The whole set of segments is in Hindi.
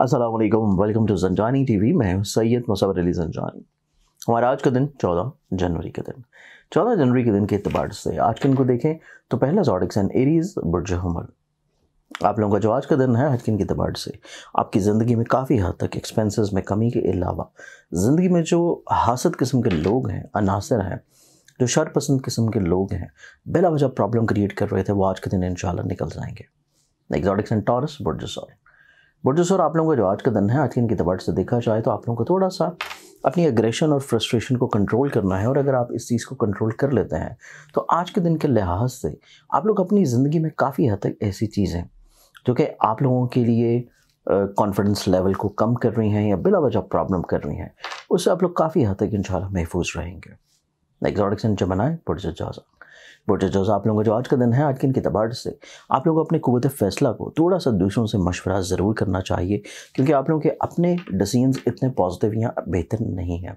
असलम वेलकम टू जनजानी टी वी मैं सैयद मसवर अली जनजानी हमारा आज का दिन 14 जनवरी का दिन 14 जनवरी के दिन के अतबार से आज के दिन को देखें तो पहला जॉडिक सन एरीज बुरज हमर आप लोगों का जो आज का दिन है आज के के अतबार से आपकी ज़िंदगी में काफ़ी हद तक एक्सपेंसेस में कमी के अलावा ज़िंदगी में जो हासद किस्म के लोग हैं अनासर हैं जो शर पसंद किस्म के लोग हैं बिला वजह प्रॉब्लम क्रिएट कर रहे थे वो आज के दिन इन निकल जाएंगे zodiacs and Taurus sorry but जो सर आप लोगों का जो आज का दिन है आज के दिन के से देखा जाए तो आप लोगों को थोड़ा सा अपनी एग्रेशन और फ्रस्ट्रेशन को कंट्रोल करना है और अगर आप इस चीज़ को कंट्रोल कर लेते हैं तो आज के दिन के लिहाज से आप लोग अपनी ज़िंदगी में काफ़ी हद तक ऐसी चीज़ें जो कि आप लोगों के लिए कॉन्फिडेंस लेवल को कम कर रही हैं या बिला वजह प्रॉब्लम कर रही हैं उससे आप लोग काफ़ी हद तक इन महफूज रहेंगे एग्जॉटिक्स एंड जमनाए पुरजा प्रोटेजर्स आप लोगों का जो आज का दिन है आज के इनके तबाट से आप लोगों को अपनी कुत फैसला को थोड़ा सा दूसरों से मशवरा ज़रूर करना चाहिए क्योंकि आप लोगों के अपने डिसीजन इतने पॉजिटिव या बेहतर नहीं हैं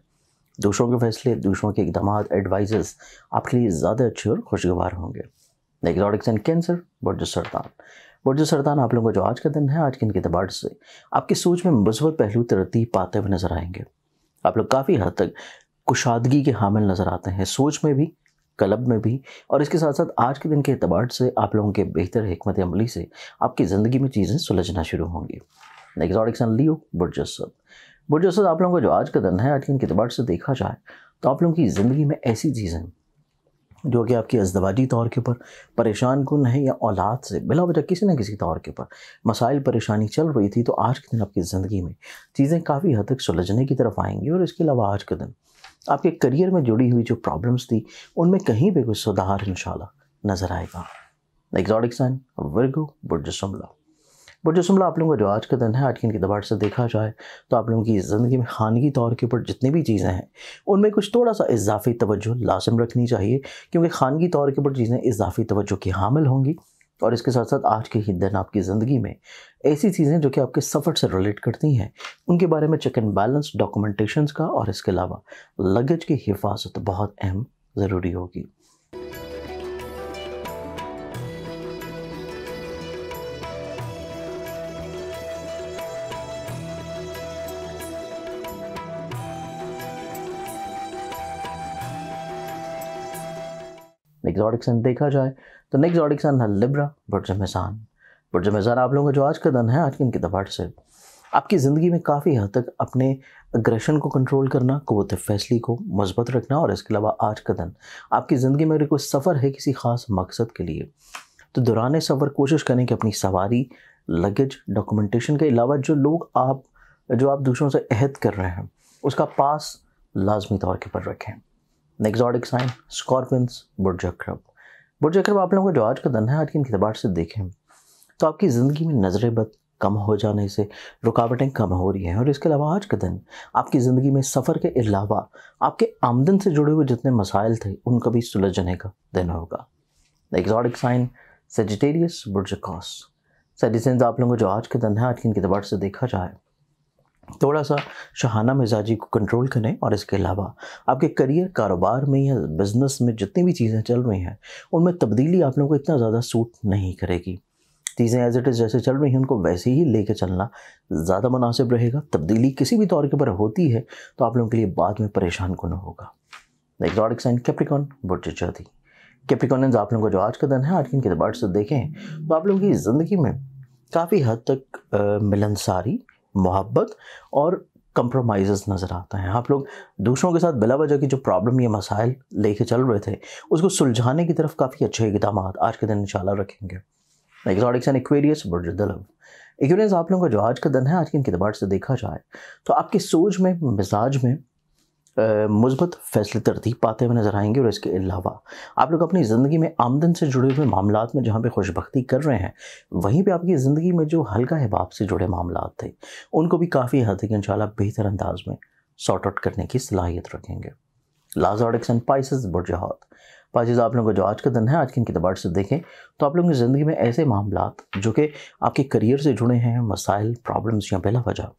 दूसरों के फैसले दूसरों के इकदाम एडवाइजेस आपके लिए ज़्यादा अच्छे और खुशगवार होंगे नेग्जॉटिक्स एंड कैंसर बुरज सरतान बुरज सरतान आप लोगों का जो आज का दिन है आज के इनके तबाड़ से आपकी सोच में मुस्बत पहलू तरतीब पाते हुए नज़र आएंगे आप लोग काफ़ी हद तक कुशादगी के हामिल नज़र आते हैं सोच में भी कलब में भी और इसके साथ साथ आज के दिन के अतबार से आप लोगों के बेहतर हमत अमली से आपकी ज़िंदगी में चीज़ें सुलझना शुरू होंगी एग्जॉटिक लियो बुरजसद बुरजसद आप लोगों का जो आज का दिन है आज के दिन के अतबार से देखा जाए तो आप लोगों की ज़िंदगी में ऐसी चीज़ें जो कि आपकी अजदवाजी तौर के ऊपर परेशान कुन है या औलाद से बिला वजह किसी न किसी तौर के ऊपर मसाइल परेशानी चल रही थी तो आज के दिन आपकी ज़िंदगी में चीज़ें काफ़ी हद तक सुलझने की तरफ आएंगी और इसके अलावा आज के दिन आपके करियर में जुड़ी हुई जो प्रॉब्लम्स थी उनमें कहीं भी कुछ सुधार इन नज़र आएगा एग्जॉटिक साइन वर्गो बुर्ज शुमला आप लोगों का जो आज का दिन है आज के इनके दबार से देखा जाए तो आप लोगों की ज़िंदगी में खानगी तौर के ऊपर जितनी भी चीज़ें हैं उनमें कुछ थोड़ा सा इजाफी तवज्जो लाजम रखनी चाहिए क्योंकि खानगी तौर के ऊपर चीज़ें इजाफी तवज्जो की हामिल होंगी और इसके साथ साथ आज के ही दिन आपकी ज़िंदगी में ऐसी चीज़ें जो कि आपके सफ़र से रिलेट करती हैं उनके बारे में चेक एंड बैलेंस डॉक्यूमेंटेशन का और इसके अलावा लगेज की हिफाजत बहुत अहम ज़रूरी होगी एग्जॉटिक सन देखा जाए तो नेक्स्ट एग्जॉटिक सन है लिब्रा बुरज मिजान बुरज आप लोगों का जो आज का दिन है आज के इनकी दबाट से आपकी ज़िंदगी में काफ़ी हद तक अपने अग्रेशन को कंट्रोल करना कुत फैसले को मजबूत रखना और इसके अलावा आज का दिन आपकी ज़िंदगी में अगर कोई सफ़र है किसी ख़ास मकसद के लिए तो दौरान सफ़र कोशिश करें कि अपनी सवारी लगेज डॉक्यूमेंटेशन के अलावा जो लोग आप जो आप दूसरों से अहद कर रहे हैं उसका पास लाजमी तौर के पर रखें एग्जॉटिक साइन स्कॉर्पियंस बुर्ज अक्रब बुर्ज अक्रब आप लोगों को जो आज का दिन है आज के इंतबार से देखें तो आपकी ज़िंदगी में नज़रें बद कम हो जाने से रुकावटें कम हो रही हैं और इसके अलावा आज का दिन आपकी ज़िंदगी में सफ़र के अलावा आपके आमदन से जुड़े हुए जितने मसाइल थे उनका भी सुलझने का दिन होगा एग्जॉटिक साइन सेजिटेरियस बुर्ज कॉस आप लोगों को जो आज के दिन है आज के दबार से देखा जाए थोड़ा सा शहाना मिजाजी को कंट्रोल करें और इसके अलावा आपके करियर कारोबार में या बिज़नेस में जितनी भी चीज़ें चल रही हैं उनमें तब्दीली आप लोगों को इतना ज़्यादा सूट नहीं करेगी चीज़ें एज इट इज़ जैसे चल रही हैं उनको वैसे ही लेके चलना ज़्यादा मुनासिब रहेगा तब्दीली किसी भी तौर के ऊपर होती है तो आप लोगों के लिए बाद में परेशान कौन होगा एग्जॉटिक साइन कैप्रिकॉन बुट जाती कैप्रिकॉनियंस आप लोगों को जो आज का दिन है आज के इनके से देखें तो आप लोगों की ज़िंदगी में काफ़ी हद तक मिलनसारी मोहब्बत और कंप्रोमाइज़ नज़र आता है आप लोग दूसरों के साथ बिला वजह की जो प्रॉब्लम या मसाइल लेके चल रहे थे उसको सुलझाने की तरफ काफ़ी अच्छे इकदाम आज के दिन इंशाल्लाह रखेंगे एग्जॉटिक्स एंड एक्वेरियस एक्वेरियस आप लोगों का जो आज का दिन है आज के इनके किताबार से देखा जाए तो आपकी सोच में मिजाज में मुस्बत फैसले तरतीब पाते हुए नज़र आएंगे और इसके अलावा आप लोग अपनी ज़िंदगी में आमदन से जुड़े हुए मामला में जहाँ पे खुशबकती कर रहे हैं वहीं पे आपकी ज़िंदगी में जो हल्का हिबाब से जुड़े मामला थे उनको भी काफ़ी हद तक इन बेहतर अंदाज में सॉर्ट आउट करने की सलाहियत रखेंगे लाजॉडिक्स एंड पाइस बुरजहत पाइस आप लोगों को जो आज का दिन है आज के इनके दबार से देखें तो आप लोगों की ज़िंदगी में ऐसे मामला जो कि आपके करियर से जुड़े हैं मसाइल प्रॉब्लम्स या बेला वजह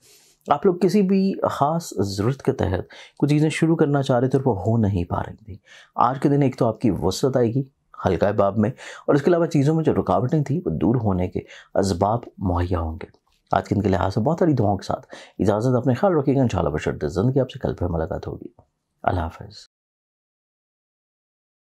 आप लोग किसी भी ख़ास ज़रूरत के तहत कुछ चीज़ें शुरू करना चाह रहे थे और वो हो नहीं पा रही थी आज के दिन एक तो आपकी वसत आएगी हल्का बाब में और इसके अलावा चीज़ों में जो रुकावटें थी वो दूर होने के इसबाब मुहैया होंगे आज के दिन के लिहाज से बहुत सारी दुआओं के साथ इजाज़त अपने ख्याल रखिएगा इन शाला बशरत जिंदगी आपसे कल पर मुलाकात होगी अल्लाह हाफ